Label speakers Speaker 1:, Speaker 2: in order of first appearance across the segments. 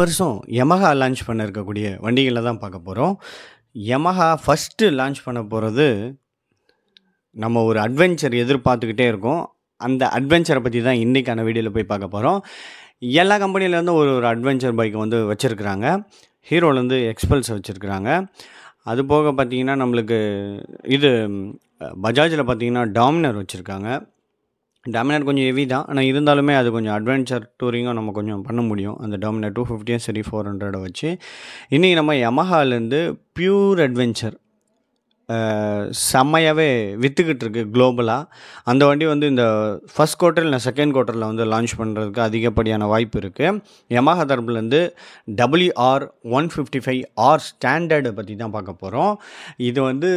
Speaker 1: வருஷம் Yamaha launch பண்ணியிருக்கக்கூடிய வண்டிகளை தான் பார்க்க போகிறோம் யமஹா ஃபஸ்ட்டு லான்ச் பண்ண போகிறது நம்ம ஒரு அட்வென்ச்சர் எதிர்பார்த்துக்கிட்டே இருக்கோம் அந்த அட்வென்ச்சரை பற்றி தான் இன்றைக்கான வீடியோவில் போய் பார்க்க போகிறோம் எல்லா கம்பெனிலேருந்து ஒரு ஒரு அட்வென்ச்சர் பைக் வந்து வச்சுருக்குறாங்க ஹீரோலேருந்து எக்ஸ்பல்ஸ் வச்சுருக்குறாங்க அது போக பார்த்திங்கன்னா நம்மளுக்கு இது பஜாஜில் பார்த்திங்கன்னா டாமினர் வச்சுருக்காங்க டாமினேட் கொஞ்சம் ஹெவி தான் ஆனால் இருந்தாலுமே அது கொஞ்சம் அட்வென்ச்சர் டூரிங்காக நம்ம கொஞ்சம் பண்ண முடியும் அந்த டாமினேட் டூ ஃபிஃப்டியும் சரி ஃபோர் ஹண்ட்ரடை வச்சு இன்றைக்கி நம்ம யமஹாலேருந்து ப்யூர் அட்வென்ச்சர் செம்மையாகவே விற்றுக்கிட்டு இருக்குது குளோபலாக அந்த வண்டி வந்து இந்த ஃபஸ்ட் குவார்ட்டர் இல்லை செகண்ட் குவார்ட்டரில் வந்து லான்ச் பண்ணுறதுக்கு அதிகப்படியான வாய்ப்பு இருக்குது யமஹா தரப்புலேருந்து WR one fifty five R ஸ்டாண்டர்டை பற்றி தான் பார்க்க போகிறோம் இது வந்து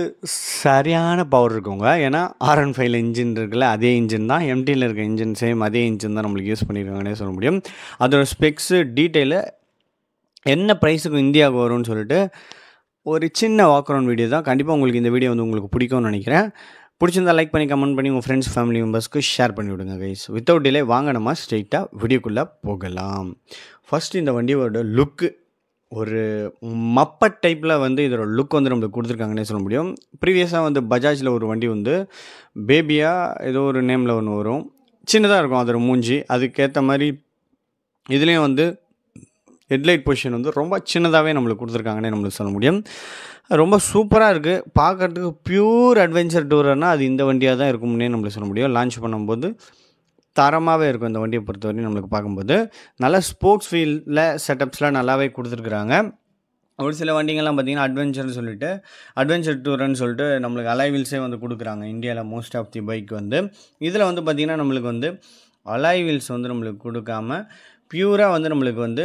Speaker 1: சரியான பவர் இருக்குங்க ஏன்னா ஆர் அண்ட் ஃபைவ்ல இன்ஜின் இருக்குல்ல அதே இன்ஜின் தான் எம்டியில் இருக்க இன்ஜின் சேம் அதே இன்ஜின் தான் நம்மளுக்கு யூஸ் பண்ணியிருக்காங்கன்னே சொல்ல முடியும் அதோட ஸ்பெக்ஸு டீட்டெயிலு என்ன ப்ரைஸுக்கு இந்தியாவுக்கு வரும்னு சொல்லிட்டு ஒரு சின்ன வாக் அரவுண்ட் வீடியோ தான் கண்டிப்பாக உங்களுக்கு இந்த வீடியோ வந்து உங்களுக்கு பிடிக்கும்னு நினைக்கிறேன் பிடிச்சிருந்தா லைக் பண்ணி கமெண்ட் பண்ணி உங்கள் ஃப்ரெண்ட்ஸ் ஃபேமிலி மெம்பர்ஸ்க்கு ஷேர் பண்ணி விடுங்க கைஸ் வித்தவுட் டிலே வாங்க நம்ம ஸ்ட்ரெயிட்டாக வீடியோக்குள்ளே போகலாம் ஃபஸ்ட் இந்த வண்டியோட லுக்கு ஒரு மப்ப டைப்பில் வந்து இதோட லுக் வந்து நம்மளுக்கு கொடுத்துருக்காங்கன்னே சொல்ல முடியும் ப்ரீவியஸாக வந்து பஜாஜில் ஒரு வண்டி வந்து பேபியாக ஏதோ ஒரு நேமில் ஒன்று வரும் சின்னதாக இருக்கும் அதோட மூஞ்சி அதுக்கேற்ற மாதிரி இதுலேயும் வந்து ஹெட்லைட் பொசிஷன் வந்து ரொம்ப சின்னதாகவே நம்மளுக்கு கொடுத்துருக்காங்கன்னே நம்மளுக்கு சொல்ல முடியும் ரொம்ப சூப்பராக இருக்குது பார்க்குறதுக்கு ப்யூர் அட்வென்ச்சர் டூரர்னால் அது இந்த வண்டியாக தான் இருக்கும்னே நம்மளுக்கு சொல்ல முடியும் லான்ச் பண்ணும்போது தரமாகவே இருக்கும் இந்த வண்டியை பொறுத்தவரையும் நம்மளுக்கு பார்க்கும்போது நல்ல ஸ்போர்ட்ஸ் ஃபீல்டில் செட்டப்ஸ்லாம் நல்லாவே கொடுத்துருக்குறாங்க ஒரு சில வண்டிங்கள்லாம் பார்த்திங்கன்னா அட்வென்ச்சர்னு சொல்லிட்டு அட்வென்ச்சர் டூர்னு சொல்லிட்டு நம்மளுக்கு அலைவில்ஸே வந்து கொடுக்குறாங்க இந்தியாவில் மோஸ்ட் ஆஃப் தி பைக் வந்து இதில் வந்து பார்த்திங்கன்னா நம்மளுக்கு வந்து அலைவில்ஸ் வீல்ஸ் வந்து நம்மளுக்கு கொடுக்காம ப்யூராக வந்து நம்மளுக்கு வந்து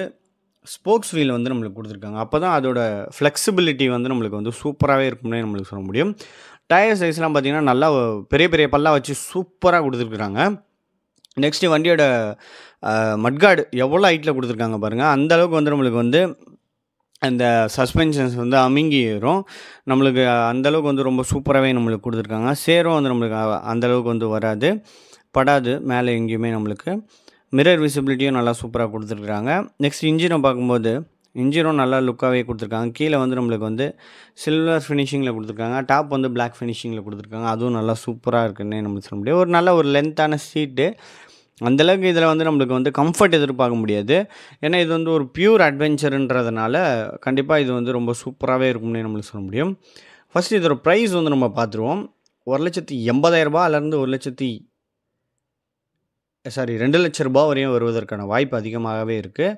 Speaker 1: ஸ்போக்ஸ் வீல் வந்து நம்மளுக்கு கொடுத்துருக்காங்க அப்போ தான் அதோட ஃப்ளெக்சிபிலிட்டி வந்து நம்மளுக்கு வந்து சூப்பராகவே இருக்கும்னே நம்மளுக்கு சொல்ல முடியும் டயர் சைஸ்லாம் பார்த்திங்கன்னா நல்லா பெரிய பெரிய பல்லாக வச்சு சூப்பராக கொடுத்துருக்குறாங்க நெக்ஸ்ட்டு வண்டியோட மட்கார்டு எவ்வளோ ஹைட்டில் கொடுத்துருக்காங்க பாருங்கள் அந்தளவுக்கு வந்து நம்மளுக்கு வந்து அந்த சஸ்பென்ஷன்ஸ் வந்து அமுங்கிடும் நம்மளுக்கு அந்தளவுக்கு வந்து ரொம்ப சூப்பராகவே நம்மளுக்கு கொடுத்துருக்காங்க சேரும் வந்து நம்மளுக்கு அந்தளவுக்கு வந்து வராது படாது மேலே எங்கேயுமே நம்மளுக்கு மிரர் விசிபிலிட்டியும் நல்லா சூப்பராக கொடுத்துருக்குறாங்க நெக்ஸ்ட் இன்ஜினை பார்க்கும்போது இன்ஜினும் நல்லா லுக்காகவே கொடுத்துருக்காங்க கீழே வந்து நம்மளுக்கு வந்து சில்வர் ஃபினிஷிங்கில் கொடுத்துருக்காங்க டாப் வந்து பிளாக் ஃபினிஷிங்கில் கொடுத்துருக்காங்க அதுவும் நல்லா சூப்பராக இருக்குன்னு நம்மளுக்கு சொல்ல முடியாது ஒரு நல்ல ஒரு லென்த்தான சீட்டு அந்தளவுக்கு இதில் வந்து நம்மளுக்கு வந்து கம்ஃபர்ட் எதிர்பார்க்க முடியாது ஏன்னா இது வந்து ஒரு பியூர் அட்வென்ச்சருன்றதுனால கண்டிப்பாக இது வந்து ரொம்ப சூப்பராகவே இருக்கும்னு நம்மளுக்கு சொல்ல முடியும் ஃபஸ்ட்டு இதோட ப்ரைஸ் வந்து நம்ம பார்த்துருவோம் ஒரு லட்சத்தி எண்பதாயிரரூபாலேருந்து ஒரு லட்சத்தி சாரி ரெண்டு லட்ச ரூபா வரையும் வருவதற்கான வாய்ப்பு அதிகமாகவே இருக்குது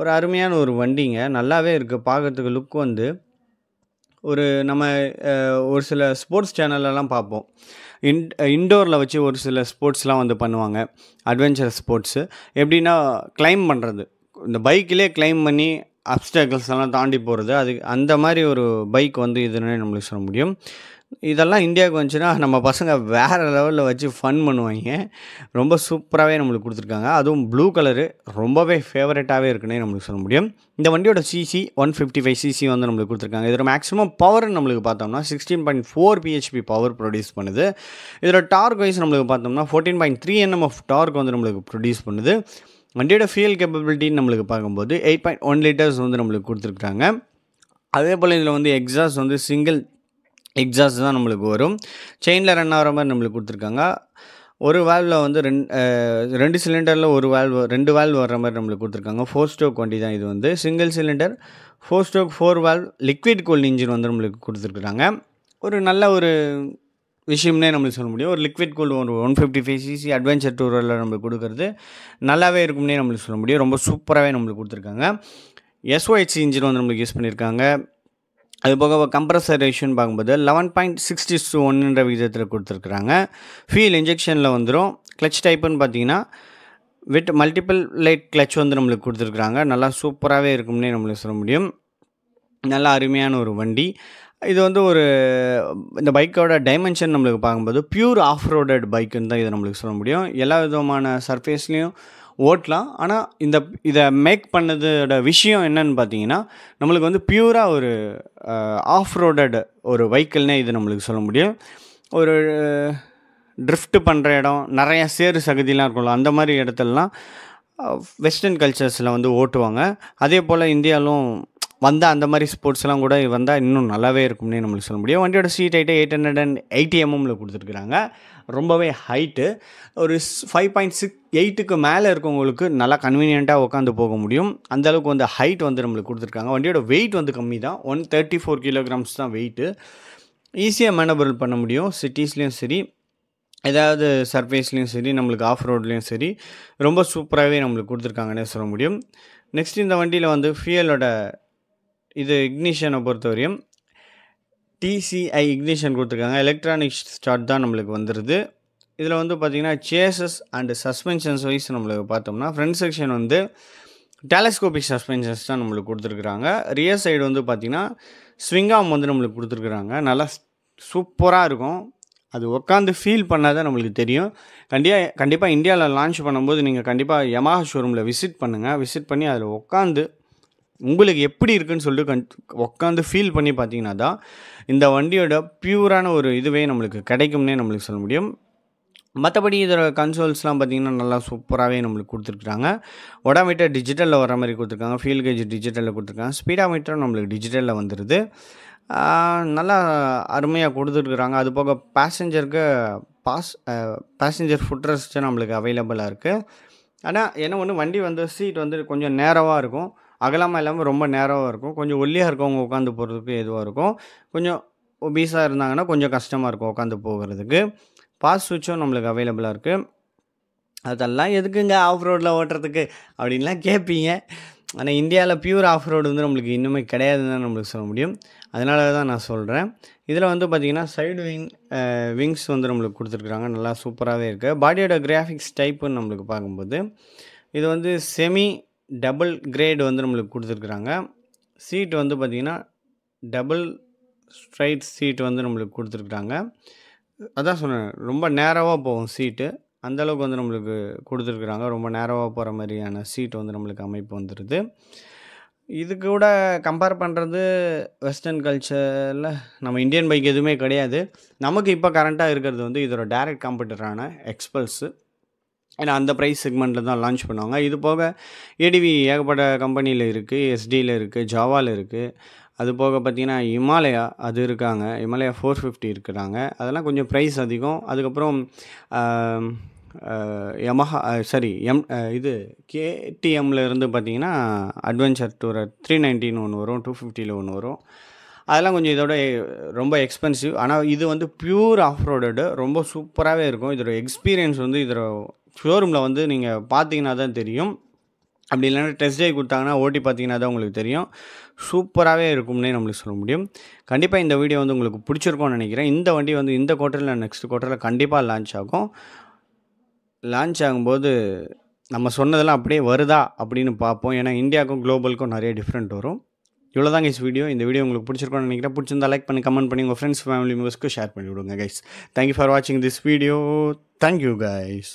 Speaker 1: ஒரு அருமையான ஒரு வண்டிங்க நல்லாவே இருக்குது பார்க்குறதுக்கு லுக் வந்து ஒரு நம்ம ஒரு சில ஸ்போர்ட்ஸ் சேனல்லலாம் பார்ப்போம் இன் இன்டோரில் வச்சு ஒரு சில ஸ்போர்ட்ஸ்லாம் வந்து பண்ணுவாங்க அட்வென்ச்சர் ஸ்போர்ட்ஸு எப்படின்னா கிளைம் பண்ணுறது இந்த பைக்கிலே கிளைம் பண்ணி அப்டக்கிள்ஸ் எல்லாம் தாண்டி போகிறது அது அந்த மாதிரி ஒரு பைக் வந்து இதுன்னு நம்மளுக்கு சொல்ல முடியும் இதெல்லாம் இந்தியாவுக்கு வந்துச்சுன்னா நம்ம பசங்க வேறு லெவலில் வச்சு ஃபன் பண்ணுவாங்க ரொம்ப சூப்பராகவே நம்மளுக்கு கொடுத்துருக்காங்க அதுவும் ப்ளூ கலரு ரொம்பவே ஃபேவரட்டாகவே இருக்குன்னே நம்மளுக்கு சொல்ல முடியும் இந்த வண்டியோட CC one fifty five CC வந்து நம்மளுக்கு கொடுத்துருக்காங்க இதோட மேக்ஸிமம் பவர் நம்மளுக்கு பார்த்தோம்னா sixteen point four BHP power produce பண்ணுது இதோட டார்க் வைஸ் நம்மளுக்கு பார்த்தோம்னா fourteen point three NM of torque வந்து நம்மளுக்கு ப்ரொடியூஸ் பண்ணுது வண்டியோட ஃபியூல் கேப்பபிலிட்டின்னு நம்மளுக்கு பார்க்கும்போது எயிட் பாயிண்ட் ஒன் லிட்டர்ஸ் வந்து நம்மளுக்கு கொடுத்துருக்குறாங்க அதே போல் இதில் வந்து எக்ஸாஸ்ட் வந்து சிங்கிள் எக்ஸாஸ்ட் தான் நம்மளுக்கு வரும் செயினில் ரன் ஆகிற மாதிரி நம்மளுக்கு கொடுத்துருக்காங்க ஒரு வால்வில் வந்து ரெண்டு ரெண்டு சிலிண்டரில் ஒரு வால்வ் ரெண்டு வால்வ் வர்ற மாதிரி நம்மளுக்கு கொடுத்துருக்காங்க ஃபோர் ஸ்டோக் வண்டி தான் இது வந்து single cylinder four stroke four valve liquid cool engine வந்து நம்மளுக்கு கொடுத்துருக்குறாங்க ஒரு நல்ல ஒரு விஷயம்னே நம்மளுக்கு சொல்ல முடியும் ஒரு லிக்விட் கோல்டு ஒரு one fifty five CC adventure டூரில் நம்மளுக்கு கொடுக்குறது நல்லாவே இருக்கும்னே நம்மளுக்கு சொல்ல முடியும் ரொம்ப சூப்பராகவே நம்மளுக்கு கொடுத்துருக்காங்க எஸ்ஒஹெச் இன்ஜின் வந்து நம்மளுக்கு யூஸ் பண்ணியிருக்காங்க அது போக கம்ப்ரஸர் ரேஷன் பார்க்கும்போது லெவன் பாயிண்ட் சிக்ஸ்டி டூ ஒன்றுன்ற விகிதத்தில் கொடுத்துருக்குறாங்க ஃபியூல் இன்ஜெக்ஷனில் வந்துடும் கிளச் டைப்புன்னு பார்த்தீங்கன்னா வித் மல்டிபிள் லைட் கிளச் வந்து நம்மளுக்கு கொடுத்துருக்குறாங்க நல்லா சூப்பராகவே இருக்கும்னே நம்மளுக்கு சொல்ல முடியும் நல்லா அருமையான ஒரு வண்டி இது வந்து ஒரு இந்த பைக்கோட டைமென்ஷன் நம்மளுக்கு பார்க்கும்போது ப்யூர் ஆஃப் ரோடட் பைக்குன்னு தான் இதை நம்மளுக்கு சொல்ல முடியும் எல்லா விதமான சர்ஃபேஸ்லேயும் ஓட்டலாம் ஆனால் இந்த இதை மேக் பண்ணதோட விஷயம் என்னன்னு பார்த்தீங்கன்னா நம்மளுக்கு வந்து பியூராக ஒரு ஆஃப் ரோடட் ஒரு வெஹிக்கிள்னே இது நம்மளுக்கு சொல்ல முடியும் ஒரு ட்ரிஃப்ட் பண்ணுற இடம் நிறையா சேறு சகுதியெலாம் இருக்கும்ல அந்த மாதிரி இடத்துலலாம் வெஸ்டர்ன் கல்ச்சர்ஸில் வந்து ஓட்டுவாங்க அதே போல் இந்தியாவிலும் வந்தால் அந்த மாதிரி ஸ்போர்ட்ஸ்லாம் கூட வந்தால் இன்னும் நல்லாவே இருக்கும்னே நம்மளுக்கு சொல்ல முடியும் வண்டியோட சீட் ஐட்டை எயிட் ஹண்ட்ரட் அண்ட் எயிட்டி எம்எம்மில் கொடுத்துருக்குறாங்க ரொம்பவே ஹைட்டு ஒரு ஃபைவ் பாயிண்ட் சிக்ஸ் எயிட்டுக்கு மேலே இருக்கவங்களுக்கு நல்லா கன்வீனியண்ட்டாக உட்காந்து போக முடியும் அந்தளவுக்கு வந்து ஹைட் வந்து நம்மளுக்கு கொடுத்துருக்காங்க வண்டியோட வெயிட் வந்து கம்மி தான் ஒன் தேர்ட்டி ஃபோர் கிலோகிராம்ஸ் தான் வெயிட்டு ஈஸியாக மேனபிள் பண்ண முடியும் சிட்டிஸ்லேயும் சரி ஏதாவது சர்ஃபேஸ்லேயும் சரி நம்மளுக்கு ஆஃப் ரோட்லேயும் சரி ரொம்ப சூப்பராகவே நம்மளுக்கு கொடுத்துருக்காங்கன்னே சொல்ல முடியும் நெக்ஸ்ட் இந்த வண்டியில் வந்து ஃபியூலோட இது இக்னிஷனை பொறுத்தவரையும் டிசிஐ இக்னிஷன் கொடுத்துருக்காங்க எலக்ட்ரானிக் ஸ்டார்ட் தான் நம்மளுக்கு வந்துடுது இதில் வந்து பார்த்திங்கன்னா சேசஸ் அண்டு சஸ்பென்ஷன்ஸ் வைஸ் நம்மளுக்கு பார்த்தோம்னா ஃப்ரண்ட் செக்ஷன் வந்து டெலஸ்கோபிக் சஸ்பென்ஷன்ஸ் தான் நம்மளுக்கு கொடுத்துருக்குறாங்க ரியர் சைடு வந்து பார்த்திங்கன்னா ஸ்விங்காம் வந்து நம்மளுக்கு கொடுத்துருக்குறாங்க நல்லா சூப்பராக இருக்கும் அது உட்காந்து ஃபீல் பண்ணால் தான் நம்மளுக்கு தெரியும் கண்டியாக கண்டிப்பாக இந்தியாவில் லான்ச் பண்ணும்போது நீங்கள் கண்டிப்பாக யமாஹா ஷோரூமில் விசிட் பண்ணுங்கள் விசிட் பண்ணி அதில் உட்காந்து உங்களுக்கு எப்படி இருக்குன்னு சொல்லிட்டு கண் உட்காந்து ஃபீல் பண்ணி பார்த்தீங்கன்னா தான் இந்த வண்டியோட பியூரான ஒரு இதுவே நம்மளுக்கு கிடைக்கும்னே நம்மளுக்கு சொல்ல முடியும் மற்றபடி இதோட கன்சோல்ஸ்லாம் பார்த்திங்கன்னா நல்லா சூப்பராகவே நம்மளுக்கு கொடுத்துருக்குறாங்க ஒடாமீட்டர் டிஜிட்டலில் வர மாதிரி கொடுத்துருக்காங்க ஃபீல் கேஜ் டிஜிட்டலில் கொடுத்துருக்காங்க ஸ்பீடாமீட்டரும் நம்மளுக்கு டிஜிட்டலில் வந்துடுது நல்லா அருமையாக கொடுத்துருக்குறாங்க அது போக பேசஞ்சருக்கு பாஸ் பேசஞ்சர் ஃபுட்ரெஸ்ட்டு நம்மளுக்கு அவைலபிளாக இருக்குது ஆனால் என்ன ஒன்று வண்டி வந்து சீட் வந்து கொஞ்சம் நேரவாக இருக்கும் அகலமாக இல்லாமல் ரொம்ப நேரமாக இருக்கும் கொஞ்சம் ஒல்லியாக இருக்கவங்க உட்காந்து போகிறதுக்கு எதுவாக இருக்கும் கொஞ்சம் ஒபீஸாக இருந்தாங்கன்னா கொஞ்சம் கஷ்டமாக இருக்கும் உட்காந்து போகிறதுக்கு பாஸ் சுவிட்சும் நம்மளுக்கு அவைலபிளாக இருக்குது அதெல்லாம் எதுக்குங்க ஆஃப் ரோடில் ஓட்டுறதுக்கு அப்படின்லாம் கேட்பீங்க ஆனால் இந்தியாவில் பியூர் ஆஃப் ரோடு வந்து நம்மளுக்கு இன்னுமே கிடையாதுன்னு தான் நம்மளுக்கு சொல்ல முடியும் அதனால தான் நான் சொல்கிறேன் இதில் வந்து பார்த்திங்கன்னா சைடு விங் விங்ஸ் வந்து நம்மளுக்கு கொடுத்துருக்குறாங்க நல்லா சூப்பராகவே இருக்குது பாடியோட கிராஃபிக்ஸ் டைப்புன்னு நம்மளுக்கு பார்க்கும்போது இது வந்து செமி டபுள் கிரேடு வந்து நம்மளுக்கு கொடுத்துருக்குறாங்க சீட் வந்து பார்த்திங்கன்னா டபுள் ஸ்ட்ரைட் சீட் வந்து நம்மளுக்கு கொடுத்துருக்குறாங்க அதான் சொன்னேன் ரொம்ப நேரவாக போகும் சீட்டு அந்தளவுக்கு வந்து நம்மளுக்கு கொடுத்துருக்குறாங்க ரொம்ப நேரவாக போகிற மாதிரியான சீட் வந்து நம்மளுக்கு அமைப்பு வந்துடுது இது கூட கம்பேர் பண்ணுறது வெஸ்டர்ன் கல்ச்சரில் நம்ம இந்தியன் பைக் எதுவுமே கிடையாது நமக்கு இப்போ கரண்ட்டாக இருக்கிறது வந்து இதோட டேரக்ட் காம்படிட்டரான எக்ஸ்பல்ஸு ஏன்னா அந்த ப்ரைஸ் செக்மெண்ட்டில் தான் லான்ச் பண்ணுவாங்க இது போக ஏடிவி ஏகப்பட்ட கம்பெனியில் இருக்குது எஸ்டியில் இருக்குது ஜாவாவில் இருக்குது அது போக பார்த்திங்கன்னா இமாலயா அது இருக்காங்க இமாலயா ஃபோர் ஃபிஃப்டி இருக்கிறாங்க அதெல்லாம் கொஞ்சம் ப்ரைஸ் அதிகம் அதுக்கப்புறம் யமஹா சாரி எம் இது கேடிஎம்மில் இருந்து பார்த்திங்கன்னா அட்வென்ச்சர் டூர் த்ரீ நைன்ட்டின்னு ஒன்று வரும் டூ ஃபிஃப்டியில் ஒன்று வரும் அதெல்லாம் கொஞ்சம் இதோட ரொம்ப எக்ஸ்பென்சிவ் ஆனால் இது வந்து பியூர் ஆஃப்ரோடடு ரொம்ப சூப்பராகவே இருக்கும் இதோட எக்ஸ்பீரியன்ஸ் வந்து இதோட ஷோரூமில் வந்து நீங்கள் பார்த்தீங்கன்னா தான் தெரியும் அப்படி இல்லைன்னா டெஸ்ட் ட்ரைவ் கொடுத்தாங்கன்னா ஓட்டி பார்த்தீங்கன்னா தான் உங்களுக்கு தெரியும் சூப்பராகவே இருக்கும்னே நம்மளுக்கு சொல்ல முடியும் கண்டிப்பாக இந்த வீடியோ வந்து உங்களுக்கு பிடிச்சிருக்கோம்னு நினைக்கிறேன் இந்த வண்டி வந்து இந்த குவார்ட்டரில் நெக்ஸ்ட் குவார்ட்டரில் கண்டிப்பாக லான்ச் ஆகும் லான்ச் ஆகும்போது நம்ம சொன்னதெல்லாம் அப்படியே வருதா அப்படின்னு பார்ப்போம் ஏன்னா இந்தியாவுக்கும் குளோபலுக்கும் நிறைய டிஃப்ரெண்ட் வரும் இவ்வளோ தான் கைஸ் வீடியோ இந்த வீடியோ உங்களுக்கு பிடிச்சிருக்கோம்னு நினைக்கிறேன் பிடிச்சிருந்தா லைக் பண்ணி கமெண்ட் பண்ணி உங்கள் ஃப்ரெண்ட்ஸ் ஃபேமிலி மெம்பர்ஸ்க்கு ஷேர் பண்ணி விடுங்க கைஸ் தேங்க்யூ ஃபார் வாட்சிங் திஸ் வீடியோ தேங்க்யூ கைஸ்